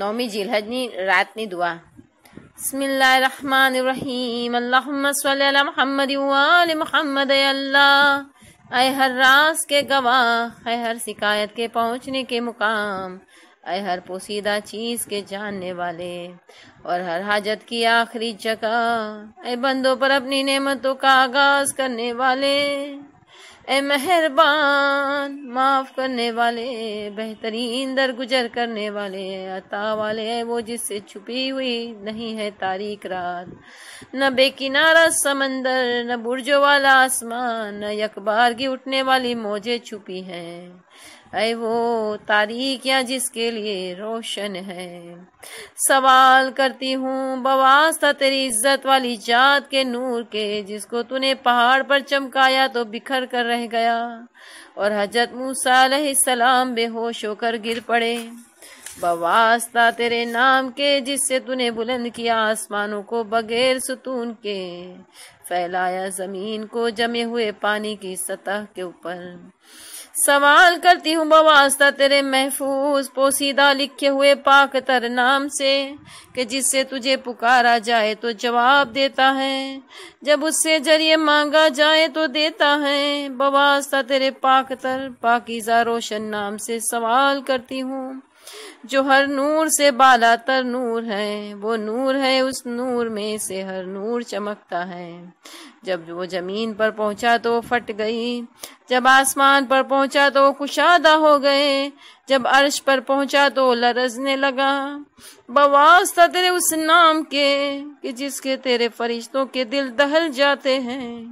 नौमी જિલહજની रात દુઆ दुआ અલ્લાહુમ્મા સલ્લી અલા अय हर रास के गवाह अय हर शिकायत के पहुंचने के मुकाम अय हर पोसीदा चीज के जानने वाले और हर हाजत की आखिरी जगह अय बंदों पर अपनी नेमतों का आगाज करने वाले ए मेहरबान माफ करने वाले बेहतरीन दर गुजर करने वाले अता वाले वो जिससे छुपी हुई नहीं है तारीख रात न बेकिनारा समंदर न बुर्जो वाला आसमान न अखबार की उठने वाली मोजे छुपी हैं है वो तारीख या जिसके लिए रोशन है सवाल करती हूँ बवास्ता तेरी इज्जत वाली जात के नूर के जिसको तूने पहाड़ पर चमकाया तो बिखर कर रह गया और हजरत मूसा सलाम बेहोश होकर गिर पड़े बवास्ता तेरे नाम के जिससे तूने बुलंद किया आसमानों को बगैर सुतून के फैलाया जमीन को जमे हुए पानी की सतह के ऊपर सवाल करती हूँ बवास्ता तेरे महफूज पोसीदा लिखे हुए पाक तर नाम से कि जिससे तुझे पुकारा जाए तो जवाब देता है जब उससे जरिए मांगा जाए तो देता है बवास्ता तेरे पाक तर पाकिजा रोशन नाम से सवाल करती हूँ जो हर नूर से बाला तर नूर है वो नूर है उस नूर में से हर नूर चमकता है जब वो जमीन पर पहुंचा तो फट गई जब आसमान पर पहुंचा तो कुशादा हो गए जब अर्श पर पहुंचा तो लरजने लगा बवास था तेरे उस नाम के कि जिसके तेरे फरिश्तों के दिल दहल जाते हैं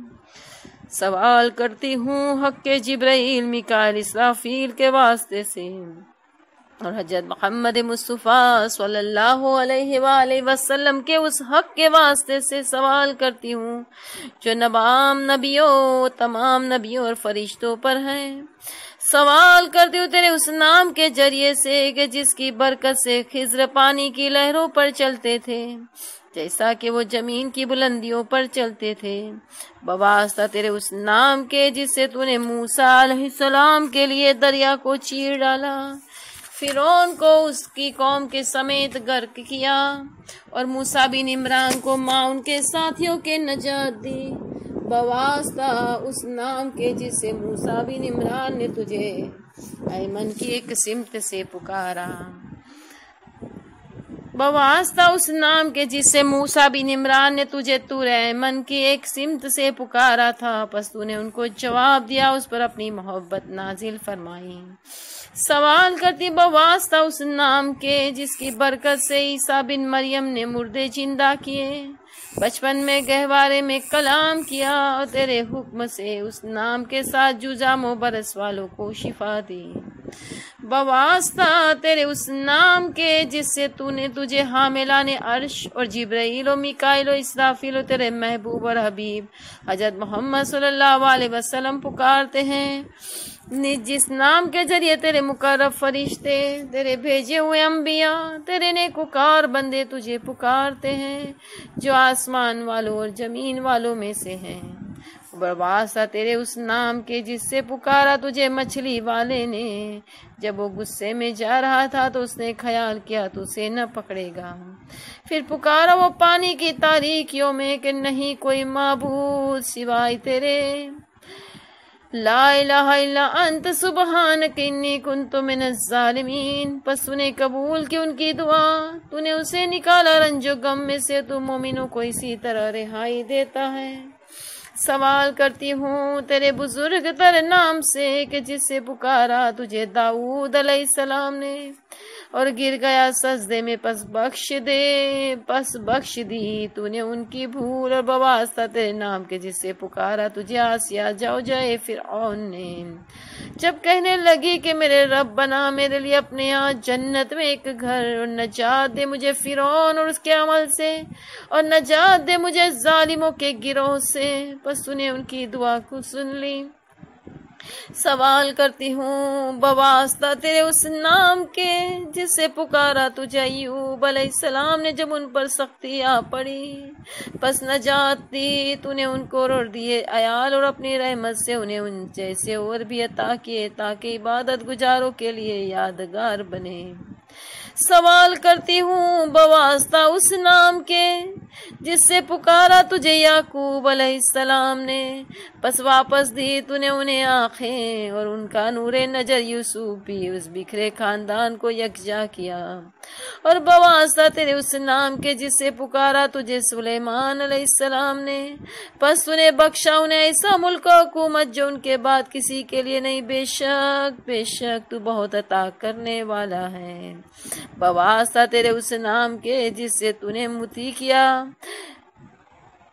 सवाल करती हूँ हक के जिब्राइल मिकाइल इसराफील के वास्ते से और हजरत मोहम्मद मुस्तफ़ा सल्लल्लाहु अलैहि वसल्लम के उस हक के वास्ते से सवाल करती हूँ जो नबाम नबियों तमाम नबियों और फरिश्तों पर हैं सवाल करती हूँ तेरे उस नाम के जरिए से कि जिसकी बरकत से खिज्र पानी की लहरों पर चलते थे जैसा कि वो जमीन की बुलंदियों पर चलते थे बबास्ता तेरे उस नाम के जिससे तूने मूसा सलाम के लिए दरिया को चीर डाला फिर को उसकी कौम के समेत गर्क किया और मूसा बिन इमरान को माँ उनके साथियों के नजात दी था उस नाम के जिसे मूसा बिन इमरान ने तुझे ऐमन की एक सिमत से पुकारा बवास्ता उस नाम के जिससे मूसा बिन इमरान ने तुझे तू रहमन की एक सिमत से पुकारा था बस तूने उनको जवाब दिया उस पर अपनी मोहब्बत नाजिल फरमाई सवाल करती बवास्ता उस नाम के जिसकी बरकत से ईसा बिन मरियम ने मुर्दे जिंदा किए बचपन में गहवारे में कलाम किया और तेरे हुक्म से उस नाम के साथ जुजामो बरस वालों को शिफा दी बवास्ता तेरे उस नाम के जिससे तूने तुझे हाँ ने अर्श और जिब्रैलो मिकाइलो इसराफिलो तेरे महबूब और हबीब हजरत मोहम्मद सल्लल्लाहु अलैहि वसल्लम पुकारते हैं जिस नाम के जरिए तेरे मुकर्रब फरिश्ते तेरे भेजे हुए अम्बिया तेरे ने कुकार बंदे तुझे पुकारते हैं जो आसमान वालों और ज़मीन वालों में से हैं बर्बाद सा तेरे उस नाम के जिससे पुकारा तुझे मछली वाले ने जब वो गुस्से में जा रहा था तो उसने ख्याल किया तू उसे न पकड़ेगा फिर पुकारा वो पानी की तारीखियों में कि नहीं कोई माबूद सिवाय तेरे ला इलाहा इल्ला अंत सुबहान किन्नी कुन तो ज़ालिमीन बस तूने कबूल की उनकी दुआ तूने उसे निकाला रंजो गम में से तू मोमिनों को इसी तरह रिहाई देता है सवाल करती हूँ तेरे बुजुर्ग तेरे नाम से कि जिसे पुकारा तुझे दाऊद सलाम ने और गिर गया सजदे में पस बख्श दे पस बख्श दी तूने उनकी भूल और बवास्ता तेरे नाम के जिससे पुकारा तुझे आसिया जाओ जाए फिर ने जब कहने लगी कि मेरे रब बना मेरे लिए अपने यहाँ जन्नत में एक घर और नजात दे मुझे फिर और उसके अमल से और नजात दे मुझे जालिमों के गिरोह से बस तूने उनकी दुआ को सुन ली सवाल करती हूँ बवास्ता तेरे उस नाम के जिसे पुकारा तुझे यूब सलाम ने जब उन पर सख्ती आ पड़ी बस न जाती तूने उनको रोड़ दिए अयाल और अपनी रहमत से उन्हें उन जैसे और भी अता किए ताकि इबादत गुजारों के लिए यादगार बने सवाल करती हूँ बवास्ता उस नाम के जिससे पुकारा तुझे याकूब सलाम ने बस वापस दी तूने उन्हें आँखें और उनका नूरे नजर यूसुफी उस बिखरे खानदान को यकजा किया और बवास्ता तेरे उस नाम के जिससे पुकारा तुझे सुलेमान सलाम ने बस तूने बख्शा उन्हें ऐसा मुल्क हुकूमत जो उनके बाद किसी के लिए नहीं बेशक बेशक तू बहुत अता करने वाला है बवासा तेरे उस नाम के जिससे तूने मुती किया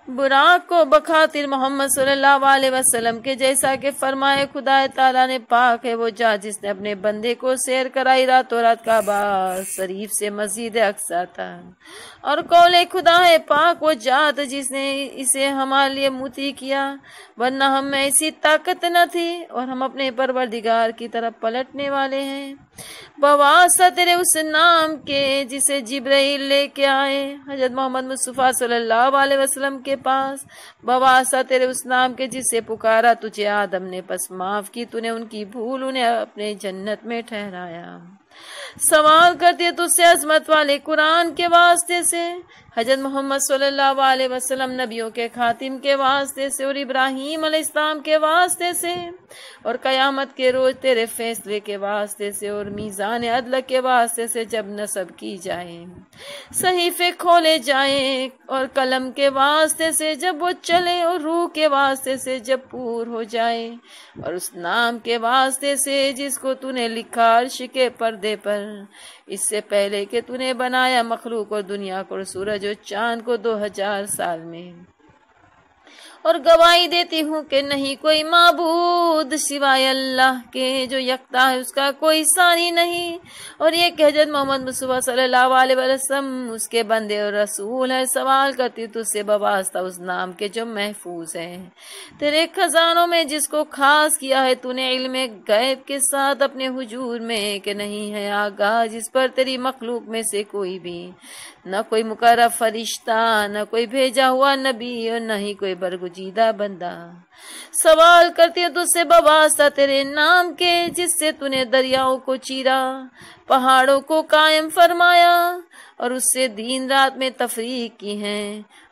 बुराक को बखातिर मोहम्मद सल्लल्लाहु अलैहि वसल्लम के जैसा के फरमाए खुदा ताला ने पाक है वो जा जिसने अपने बंदे को सैर कराई और रात का बास शरीफ से मजीद अक्सा था और कौले खुदा है पाक वो जात जिसने इसे हमारे लिए मुती किया वरना हम में ऐसी ताकत न थी और हम अपने परवरदिगार की तरफ पलटने वाले हैं बवासा तेरे उस नाम के जिसे जिब्राइल लेके आए हजरत मोहम्मद मुस्तफ़ा सल्लल्लाहु अलैहि वसल्लम के के पास बवासा तेरे उस नाम के जिसे पुकारा तुझे आदम ने बस माफ की तूने उनकी भूल उन्हें अपने जन्नत में ठहराया सवाल करते तो तुझसे अजमत वाले कुरान के वास्ते से हजरत मोहम्मद सल्लल्लाहु अलैहि वसल्लम नबियों के खातिम के वास्ते से और इब्राहिम अलैहिस्सलाम के वास्ते से और कयामत के रोज तेरे फैसले के वास्ते से और मीज़ान अदल के वास्ते से जब नसब की जाए सहीफे खोले जाए और कलम के वास्ते से जब वो चले और रूह के वास्ते से जब पूर हो जाए और उस नाम के वास्ते से जिसको तूने लिखा अर्श के पर्दे पर इससे पहले कि तूने बनाया मखलूक और दुनिया को सूरज और चांद को दो हजार साल में और गवाही देती हूँ कि नहीं कोई माबूद सिवाय अल्लाह के जो यकता है उसका कोई सानी नहीं और ये कहजत मोहम्मद मुसफ़ा उसके बंदे और रसूल है सवाल करती तुझसे बवास्ता उस नाम के जो महफूज है तेरे खजानों में जिसको खास किया है तूने इल्म गैब के साथ अपने हजूर में के नहीं है आगा जिस पर तेरी मखलूक में से कोई भी न कोई मुकर फरिश्ता न कोई भेजा हुआ नबी और न ही कोई बरगुजीदा बंदा सवाल करते हैं तुझसे बवास्ता तेरे नाम के जिससे तूने दरियाओं को चीरा पहाड़ों को कायम फरमाया और उससे दिन रात में तफरी की है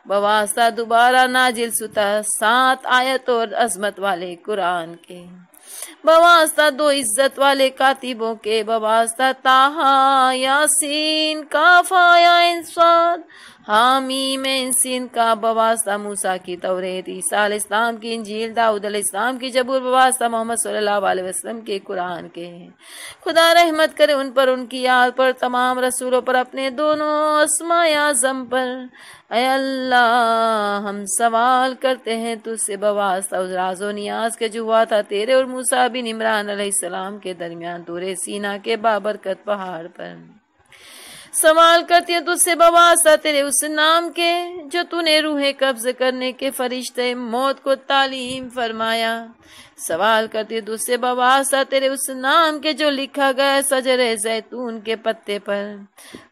बवास्ता दोबारा नाजिल सुता सात आयत और अजमत वाले कुरान के बवास्ता दो इज्जत वाले कातिबों के बवास्ता ताहा यासीन काफा या हामी में सिन का बवास्ता मूसा की तौरेत ईसा इस्लाम की इंजील दाऊद इस्लाम की जबूर बवास्ता मोहम्मद सल्लल्लाहु अलैहि वसल्लम के कुरान के हैं खुदा रहमत करे उन पर उनकी याद पर तमाम रसूलों पर अपने दोनों असमा आजम पर अल्लाह हम सवाल करते हैं तुझसे बवास्ता उस राजो नियाज के जो हुआ था तेरे और मूसा बिन इमरान अलैहिस्सलाम के दरमियान तुरे सीना के बाबरकत पहाड़ पर सवाल करती है तुझसे बवासा तेरे उस नाम के जो तूने रूहे कब्ज करने के फरिश्ते मौत को तालीम फरमाया सवाल करती है तुझसे बवासा तेरे उस नाम के जो लिखा गया सजरे जैतून के पत्ते पर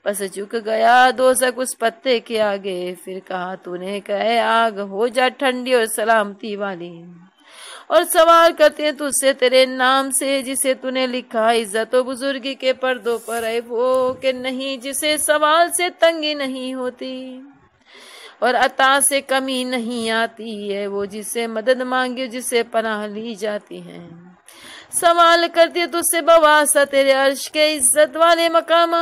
बस झुक गया दो सक उस पत्ते के आगे फिर कहा तूने कहे आग हो जा ठंडी और सलामती वाली और सवाल करते हैं तुझसे तेरे नाम से जिसे तूने लिखा इज्जत तो बुजुर्गी के पर्दों पर है वो के नहीं जिसे सवाल से तंगी नहीं होती और अता से कमी नहीं आती है वो जिसे मदद मांगे जिसे पनाह ली जाती है संभाल करती तुझसे तो बवासा तेरे अर्श के इज्जत वाले मकाम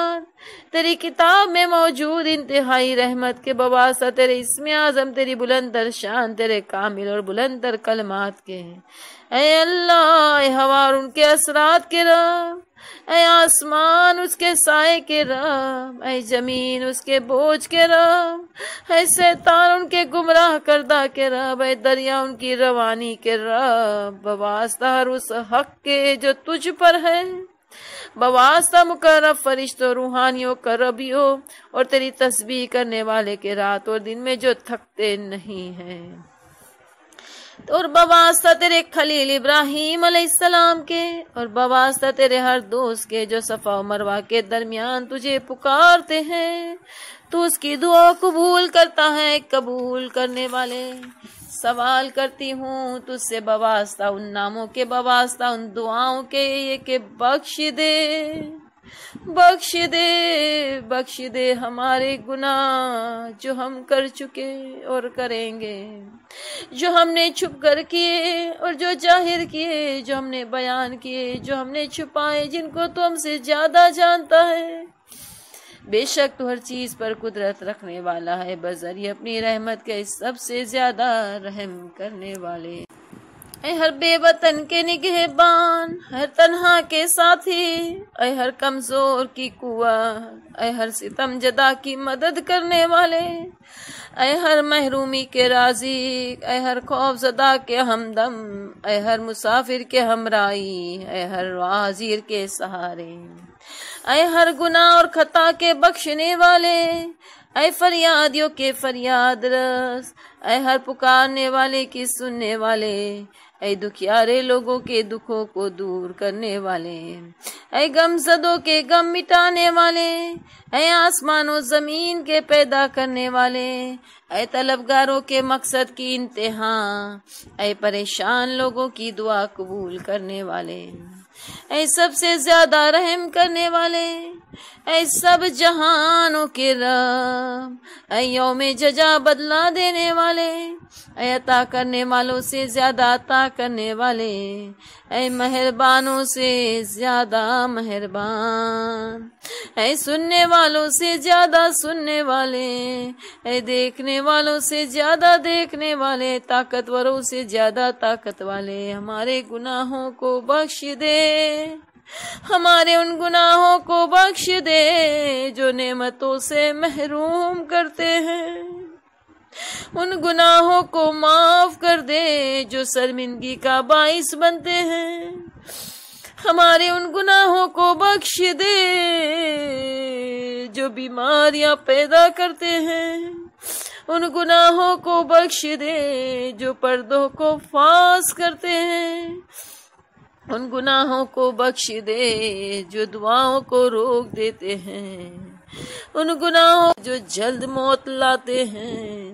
तेरी किताब में मौजूद इंतहाई रहमत के बवासा तेरे इसमें आजम तेरी बुलंदर शान तेरे कामिल और बुलंदर कलमात के अल्लाह हवा और उनके असरात के रा आसमान उसके साय के राम ऐ जमीन उसके बोझ के राम ऐ शैतान उनके गुमराह करदा के राम ऐ दरिया उनकी रवानी के राम बवास्ता हर उस हक के जो तुझ पर है बवास्ता मुकर फरिश्तो रूहानियों करबियो और तेरी तस्बीह करने वाले के रात और दिन में जो थकते नहीं हैं और बवास्ता तेरे खलील इब्राहिम अलैहिस्सलाम के और बवास्ता तेरे हर दोस्त के जो सफ़ा मरवा के दरमियान तुझे पुकारते हैं तू उसकी दुआ कबूल करता है कबूल करने वाले सवाल करती हूँ तुझसे बवास्ता उन नामों के बवास्ता उन दुआओं के ये के बख्श दे बख्श दे बख्श दे हमारे गुनाह जो हम कर चुके और करेंगे जो हमने छुप कर किए और जो जाहिर किए जो हमने बयान किए जो हमने छुपाए जिनको तो हमसे ज्यादा जानता है बेशक तो हर चीज पर कुदरत रखने वाला है बजरिए अपनी रहमत के सबसे ज्यादा रहम करने वाले ऐ हर बेवतन के निगहबान हर तनहा के साथी ऐ हर कमजोर की कुआ ऐ हर सितम जदा की मदद करने वाले ऐ हर महरूमी के राजी ऐ हर खौफ जदा के हमदम ऐ हर मुसाफिर के हमराई ऐ हर वाजीर के सहारे ऐ हर गुना और खता के बख्शने वाले ऐ फरियादियों के फरियाद रस ऐ हर पुकारने वाले की सुनने वाले ऐ दुखियारे लोगों के दुखों को दूर करने वाले ऐ गम सदों के गम मिटाने वाले ऐ आसमानों जमीन के पैदा करने वाले ऐ तलबगारों के मकसद की इंतहा ऐ परेशान लोगों की दुआ कबूल करने वाले ऐ सबसे ज्यादा रहम करने वाले ऐ सब जहानों के राम ऐ योम जजा बदला देने वाले ऐ अता करने वालों से ज्यादा अता करने वाले ऐ मेहरबानों से ज्यादा मेहरबान ऐ सुनने वालों से ज्यादा सुनने वाले ऐ देखने वालों से ज्यादा देखने वाले ताकतवरों से ज्यादा ताकत वाले हमारे गुनाहों को बख्श दे हमारे उन गुनाहों को बख्श दे जो नेमतों से महरूम करते हैं उन गुनाहों को माफ कर दे जो शर्मिंदगी का बाइस बनते हैं हमारे उन गुनाहों को बख्श दे जो बीमारियां पैदा करते हैं उन गुनाहों को बख्श दे जो पर्दों को फास करते हैं उन गुनाहों को बख्श दे जो दुआओं को रोक देते हैं उन गुनाहों जो जल्द मौत लाते हैं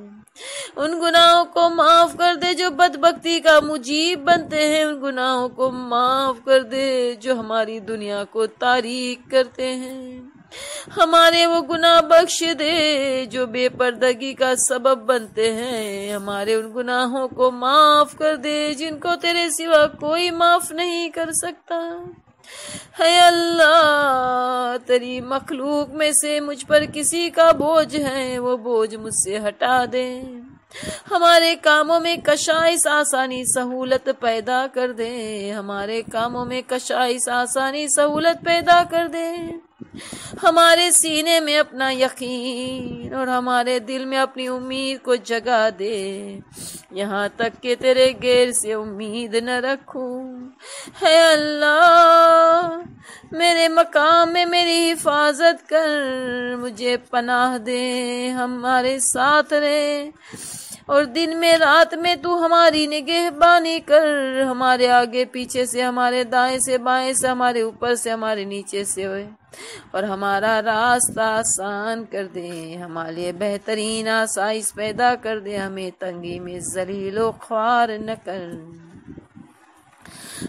उन गुनाहों को माफ कर दे जो बदबख्ती का मुजीब बनते हैं उन गुनाहों को माफ कर दे जो हमारी दुनिया को तारीख करते हैं हमारे वो गुनाह बख्श दे जो बेपर्दगी का सबब बनते हैं हमारे उन गुनाहों को माफ कर दे जिनको तेरे सिवा कोई माफ नहीं कर सकता है अल्लाह तेरी मखलूक में से मुझ पर किसी का बोझ है वो बोझ मुझसे हटा दे हमारे कामों में कशाइस आसानी सहूलत पैदा कर दे हमारे कामों में कशाइश आसानी सहूलत पैदा कर दे हमारे सीने में अपना यकीन और हमारे दिल में अपनी उम्मीद को जगा दे यहाँ तक के तेरे गैर से उम्मीद न रखूं है अल्लाह मेरे मकाम में मेरी हिफाजत कर मुझे पनाह दे हमारे साथ रहे और दिन में रात में तू हमारी निगहबानी कर हमारे आगे पीछे से हमारे दाएं से बाएं से हमारे ऊपर से हमारे नीचे से होए और हमारा रास्ता आसान कर दे हमारे लिए बेहतरीन आसाइश पैदा कर दे हमें तंगी में जलीलो ख्वार न कर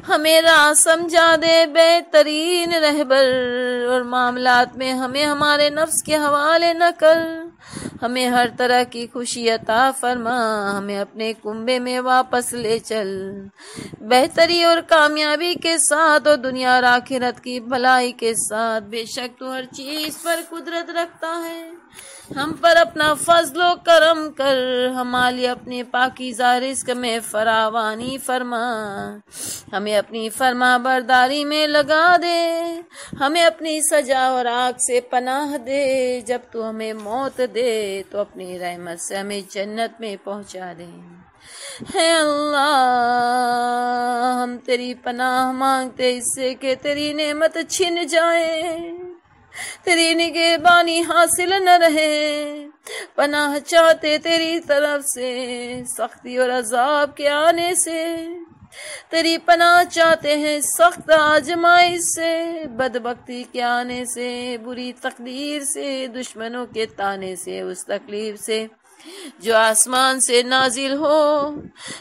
हमें राह समझा दे बेहतरीन रहबर और मामलात में हमें हमारे नफ्स के हवाले न कर हमें हर तरह की खुशी अता फरमा हमें अपने कुंबे में वापस ले चल बेहतरी और कामयाबी के साथ और दुनिया और आखिरत की भलाई के साथ बेशक तू हर चीज पर कुदरत रखता है हम पर अपना फजलो करम कर हमारे अपने पाकिजा रिस्क में फरावानी फरमा हमें अपनी फरमा बरदारी में लगा दे हमें अपनी सजा और आग से पनाह दे जब तू हमें मौत दे तो अपनी रहमत से हमें जन्नत में पहुंचा दे है अल्लाह हम तेरी पनाह मांगते इससे के तेरी नेमत छिन जाए तेरी निगेबानी हासिल न रहे पनाह चाहते तेरी तरफ से सख्ती और अजाब के आने से तेरी पना चाहते हैं सख्त आजमाई से बदबकती के आने से बुरी तकदीर से दुश्मनों के ताने से उस तकलीफ से जो आसमान से नाजिल हो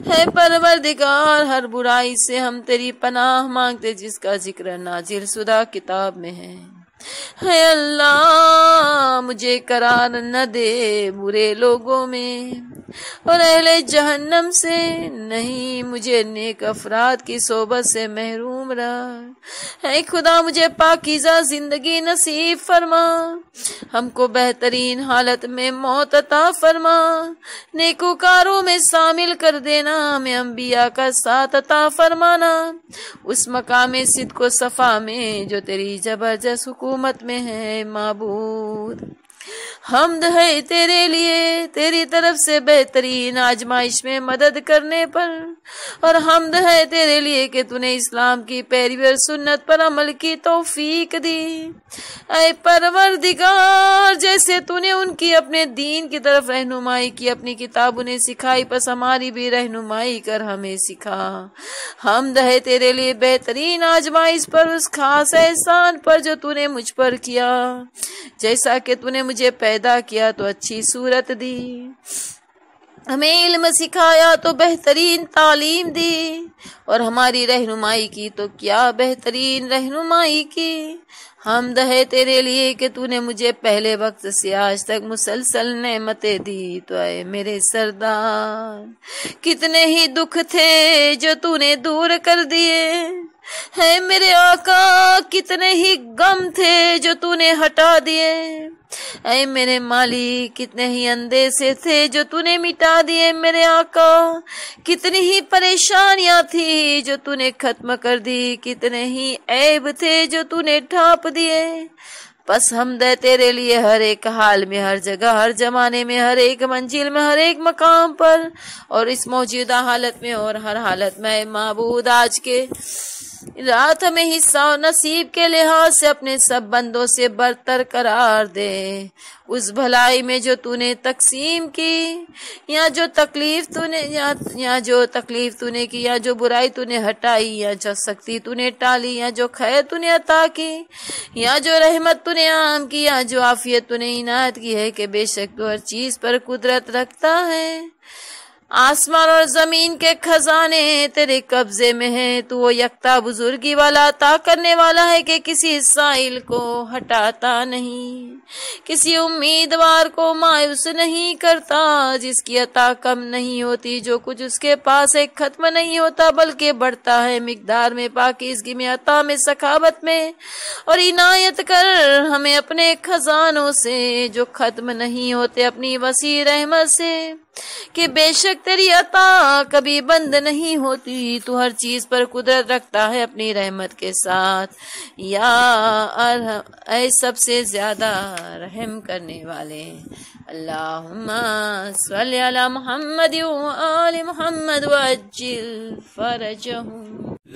है परवरदिगार हर बुराई से हम तेरी पनाह मांगते जिसका जिक्र नाजिल सुदा किताब में है है अल्लाह मुझे करार न दे बुरे लोगों में और अहले जहन्नम से नहीं मुझे नेक अफराद की सोबत से महरूम रहा है खुदा मुझे पाकिजा जिंदगी नसीब फरमा हमको बेहतरीन हालत में मौत अता फरमा नेकोकारों में शामिल कर देना हमें अम्बिया का साथ अता फरमाना उस मकाम सिद को सफ़ा में जो तेरी जबरदस्त हुकूमत में है मबूद हमद है तेरे लिए तेरी तरफ से बेहतरीन आजमाइश में मदद करने पर और हमद है तेरे लिए कि तूने इस्लाम की पैरवी और सुन्नत पर अमल की तोफीक दी अय परवर दिगार जैसे तूने उनकी अपने दीन की तरफ रहनुमाई की अपनी किताब उन्हें सिखाई बस हमारी भी रहनुमाई कर हमें सिखा हमद है तेरे लिए बेहतरीन आजमाइश पर उस खास एहसान पर जो तूने मुझ पर किया जैसा कि तूने मुझे पैदा किया तो अच्छी सूरत दी दी हमें इल्म सिखाया तो बेहतरीन तालीम दी और हमारी रहनुमाई की तो क्या बेहतरीन रहनुमाई की हम दहे तेरे लिए कि तूने मुझे पहले वक्त से आज तक मुसलसल नेमतें दी तो आए मेरे सरदार कितने ही दुख थे जो तूने दूर कर दिए है मेरे आका कितने ही गम थे जो तूने हटा दिए ऐ मेरे माली कितने ही अंदेशे थे जो तूने मिटा दिए मेरे आका कितनी ही परेशानियां थी जो तूने खत्म कर दी कितने ही ऐब थे जो तूने ठाप दिए बस हम दे तेरे लिए हर एक हाल में हर जगह हर जमाने में हर एक मंजिल में हर एक मकाम पर और इस मौजूदा हालत में और हर हालत में महबूद आज के रात में ही सौ नसीब के लिहाज से अपने सब बंदों से बरतर करार दे उस भलाई में जो तूने तकसीम की या जो तकलीफ तूने या, या जो तकलीफ तूने की या जो बुराई तूने हटाई या जो सख्ती तूने टाली या जो खैर तूने अता की या जो रहमत तूने आम की या जो आफियत तूने इनायत की है कि बेशक तो हर चीज़ पर कुदरत रखता है आसमान और जमीन के खजाने तेरे कब्जे में हैं तू वो यकता बुजुर्गी वाला ता करने वाला है कि किसी साइल को हटाता नहीं किसी उम्मीदवार को मायूस नहीं करता जिसकी अता कम नहीं होती जो कुछ उसके पास है खत्म नहीं होता बल्कि बढ़ता है मिकदार में पाकिजगी में अता में सखावत में और इनायत कर हमें अपने खजानों से जो खत्म नहीं होते अपनी वसी रहमत से कि बेशक तेरी अता कभी बंद नहीं होती तू हर चीज पर कुदरत रखता है अपनी रहमत के साथ या ऐ सबसे ज्यादा रहम करने वाले अल्लाह मोहम्मद आल मोहम्मद वजिल फरज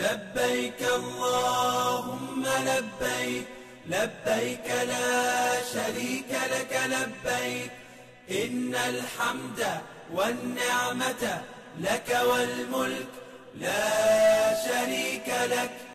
لبيك اللهم لبيك لبيك لا شريك لك لبيك إن الحمد والنعمة لك والملك لا شريك لك